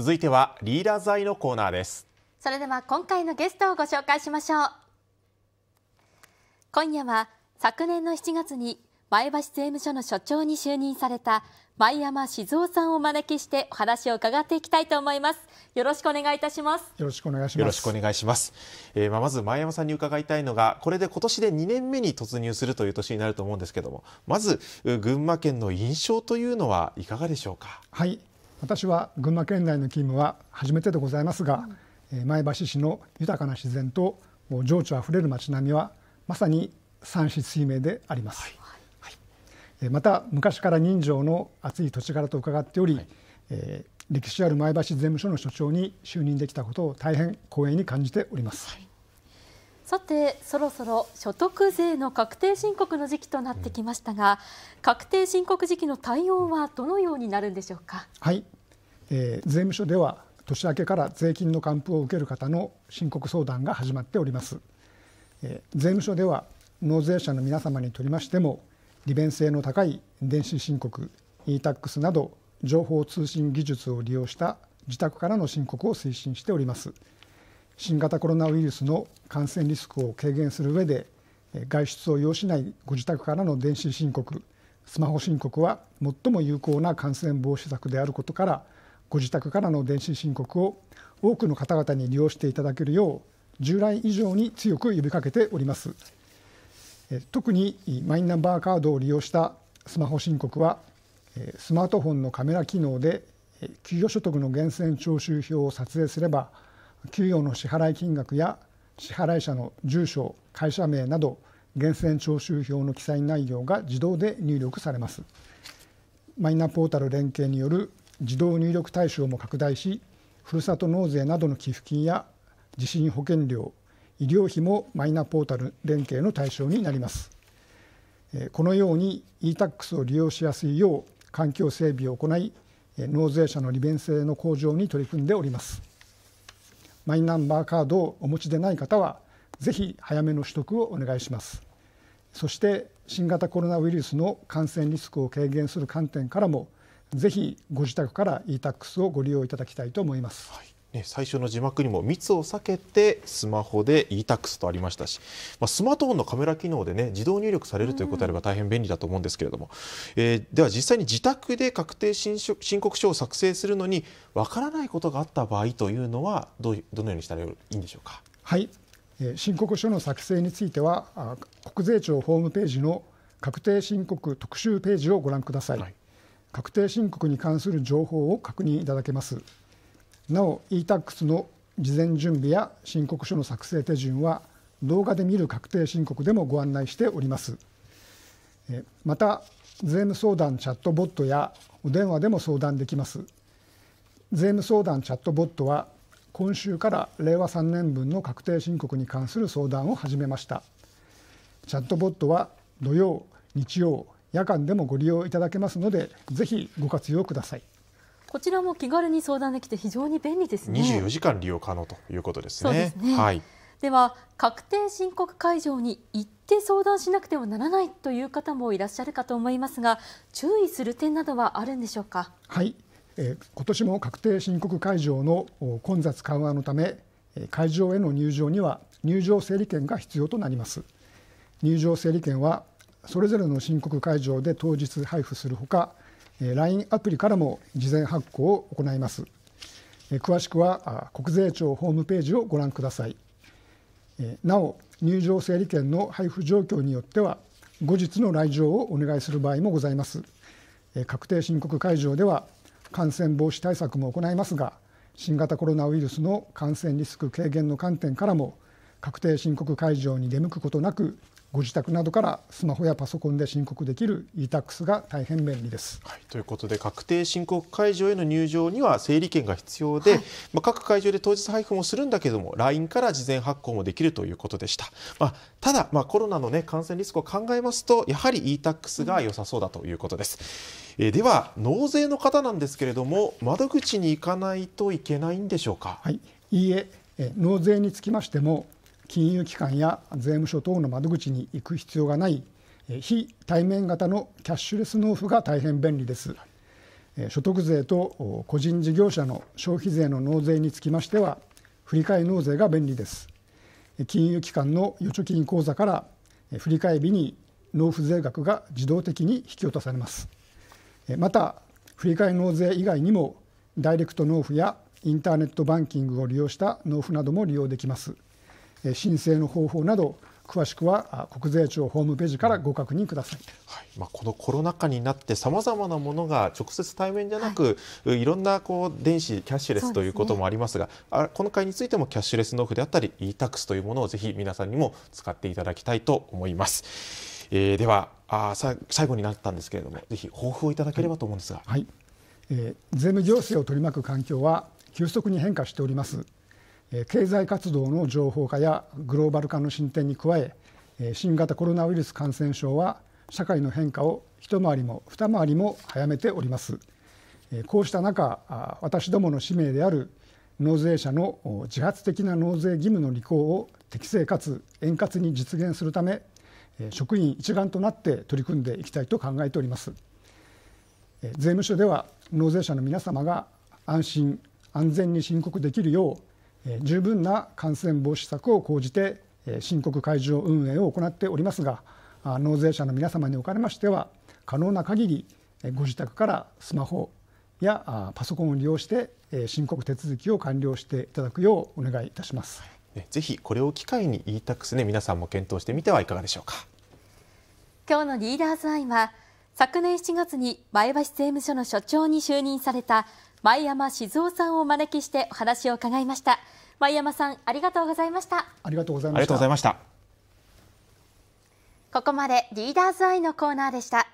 続いてはリーダーズのコーナーですそれでは今回のゲストをご紹介しましょう今夜は昨年の7月に前橋税務署の所長に就任された前山静雄さんをお招きしてお話を伺っていきたいと思いますよろしくお願いいたしますよろしくお願いしますよろしくお願いします、えー、まあまず前山さんに伺いたいのがこれで今年で2年目に突入するという年になると思うんですけどもまず群馬県の印象というのはいかがでしょうかはい私は群馬県内の勤務は初めてでございますが、うん、前橋市の豊かな自然と情緒あふれる街並みはまさに三出水明であります、はいはい、また昔から人情の厚い土地柄と伺っており、はい、えー、歴史ある前橋税務署の所長に就任できたことを大変光栄に感じております。はいさてそろそろ所得税の確定申告の時期となってきましたが確定申告時期の対応はどのようになるんでしょうか。はい、えー、税務署では年明けから税金の還付を受ける方の申告相談が始まっております、えー、税務署では納税者の皆様にとりましても利便性の高い電子申告 e-tax など情報通信技術を利用した自宅からの申告を推進しております。新型コロナウイルスの感染リスクを軽減する上で外出を要しないご自宅からの電子申告スマホ申告は最も有効な感染防止策であることからご自宅からの電子申告を多くの方々に利用していただけるよう従来以上に強く呼びかけております特にマイナンバーカードを利用したスマホ申告はスマートフォンのカメラ機能で給与所得の源泉徴収票を撮影すれば給与の支払い金額や支払者の住所会社名など源泉徴収票の記載内容が自動で入力されますマイナポータル連携による自動入力対象も拡大しふるさと納税などの寄付金や地震保険料医療費もマイナポータル連携の対象になりますこのように e-tax を利用しやすいよう環境整備を行い納税者の利便性の向上に取り組んでおりますマイナンバーカードをお持ちでない方はぜひ早めの取得をお願いしますそして新型コロナウイルスの感染リスクを軽減する観点からもぜひご自宅から e-Tax をご利用いただきたいと思います、はいね、最初の字幕にも密を避けてスマホで e-tax とありましたし、まあ、スマートフォンのカメラ機能で、ね、自動入力されるということであれば大変便利だと思うんですけれども、うん、えー、では実際に自宅で確定申告書を作成するのにわからないことがあった場合というのはどどのようにしたらいいんでしょうか。はい申告書の作成については国税庁ホームページの確定申告特集ページをご覧ください、はい、確定申告に関する情報を確認いただけます。なお e t a x の事前準備や申告書の作成手順は動画で見る確定申告でもご案内しておりますまた税務相談チャットボットやお電話でも相談できます税務相談チャットボットは今週から令和3年分の確定申告に関する相談を始めましたチャットボットは土曜日曜夜間でもご利用いただけますのでぜひご活用くださいこちらも気軽に相談できて非常に便利ですね。24時間利用可能ということですね。で、ね、はい。では確定申告会場に行って相談しなくてはならないという方もいらっしゃるかと思いますが注意する点などはあるんでしょうかはい、えー、今年も確定申告会場の混雑緩和のため会場への入場には入場整理券が必要となります入場整理券はそれぞれの申告会場で当日配布するほか LINE アプリからも事前発行を行います。詳しくは国税庁ホームページをご覧ください。なお入場整理券の配布状況によっては後日の来場をお願いする場合もございます。確定申告会場では感染防止対策も行いますが新型コロナウイルスの感染リスク軽減の観点からも確定申告会場に出向くことなくご自宅などからスマホやパソコンで申告できる e t a x が大変便利です、はい、ということで確定申告会場への入場には整理券が必要で、はい、まあ、各会場で当日配布もするんだけども LINE から事前発行もできるということでした、まあ、ただ、まあ、コロナの、ね、感染リスクを考えますとやはり e t a x が良さそうだということです、うん、えでは納税の方なんですけれども窓口に行かないといけないんでしょうか、はい、いいえ納税につきましても金融機関や税務署等の窓口に行く必要がない非対面型のキャッシュレス納付が大変便利です。所得税と個人事業者の消費税の納税につきましては振替納税が便利です金融機関の預貯金口座から振替日に納付税額が自動的に引き落とされますまた振替納税以外にもダイレクト納付やインターネットバンキングを利用した納付なども利用できます申請の方法など詳しくは国税庁ホームページからご確認ください、はいまあ、このコロナ禍になってさまざまなものが直接対面じゃなく、はい、いろんなこう電子キャッシュレスということもありますがあ、ね、この会についてもキャッシュレス納付であったり e-tax というものをぜひ皆さんにも使っていただきたいと思います。えー、ではあさ最後になったんですけれどもぜひ抱負をいただければと思うんですが、はい、えー、税務行政を取り巻く環境は急速に変化しております。経済活動の情報化やグローバル化の進展に加え新型コロナウイルス感染症は社会の変化を一回りも二回りも早めておりますこうした中私どもの使命である納税者の自発的な納税義務の履行を適正かつ円滑に実現するため職員一丸となって取り組んでいきたいと考えております税務署では納税者の皆様が安心安全に申告できるよう十分な感染防止策を講じて申告会場運営を行っておりますが納税者の皆様におかれましては可能な限りご自宅からスマホやパソコンを利用して申告手続きを完了していただくようお願いいたします。ぜひこれを機会に e-tax ね皆さんも検討してみてはいかがでしょうか。今日のリーダーズアイは昨年7月に前橋税務署の署長に就任された前山静夫さんを招きしてお話を伺いました前山さんありがとうございましたありがとうございましたここまでリーダーズアイのコーナーでした